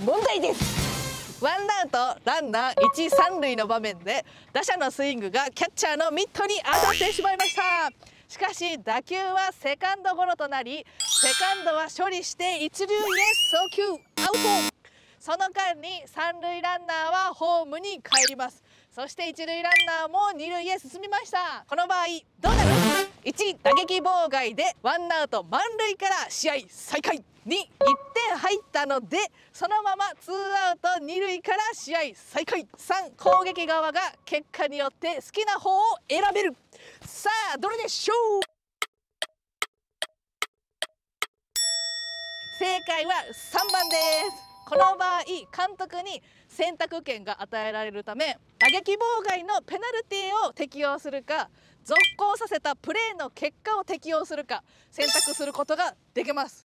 問題ですワンアウトランナー 1・ 3塁の場面で打者のスイングがキャッチャーのミットに当たってしまいましたしかし打球はセカンドゴロとなりセカンドは処理して一塁へ送球アウトその間に3塁ランナーはホームに帰りますそして一塁ランナーも二塁へ進みましたこの場合どうなる1打撃妨害でワンアウト満塁から試合再開2 1点たのでそのままツーアウト二塁から試合再開3攻撃側が結果によって好きな方を選べるさあどれでしょう正解は3番ですこの場合監督に選択権が与えられるため打撃妨害のペナルティを適用するか続行させたプレーの結果を適用するか選択することができます